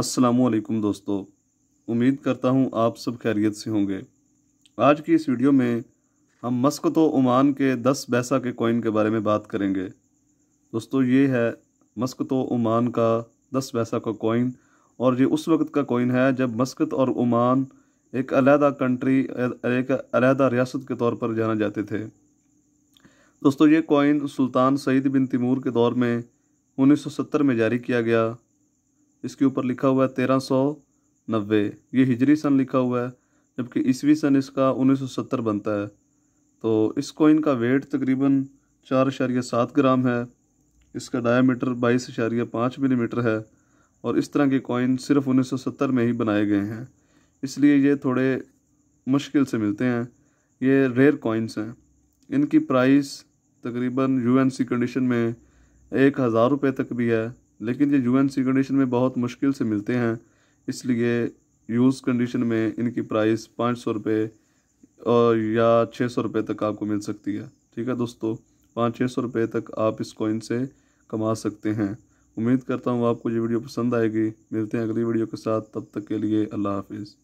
असलकुम दोस्तों उम्मीद करता हूँ आप सब खैरियत से होंगे आज की इस वीडियो में हम मस्कत ओमान के 10 बैसा के कॉइन के बारे में बात करेंगे दोस्तों ये है मस्कत ओमान का 10 बैसा का कॉइन और ये उस वक्त का कॉइन है जब मस्कत और ओमान एक अलहदा कंट्री एक अलहदा रियासत के तौर पर जाना जाते थे दोस्तों ये coin Sultan Said bin Taimur के दौर में 1970 में जारी किया गया इसके ऊपर लिखा हुआ है तेरह सौ नब्बे ये हिजरी सन लिखा हुआ है जबकि ईस्वी सन इसका उन्नीस सौ सत्तर बनता है तो इस कोइन का वेट तकरीबन चार अशारिय सात ग्राम है इसका डायमीटर बाईस अशारिय पाँच मिलीमीटर है और इस तरह के कॉइन सिर्फ उन्नीस सौ सत्तर में ही बनाए गए हैं इसलिए ये थोड़े मुश्किल से मिलते हैं ये रेयर कॉइन्स हैं इनकी प्राइस तकरीबन यूएनसी कंडीशन में एक हज़ार रुपये तक भी है लेकिन ये यू एन सी कंडीशन में बहुत मुश्किल से मिलते हैं इसलिए यूज़ कंडीशन में इनकी प्राइस पाँच सौ रुपये और या छः सौ रुपये तक आपको मिल सकती है ठीक है दोस्तों पाँच छः सौ रुपये तक आप इस कॉइन से कमा सकते हैं उम्मीद करता हूँ आपको ये वीडियो पसंद आएगी मिलते हैं अगली वीडियो के साथ तब तक के लिए अल्लाह हाफिज़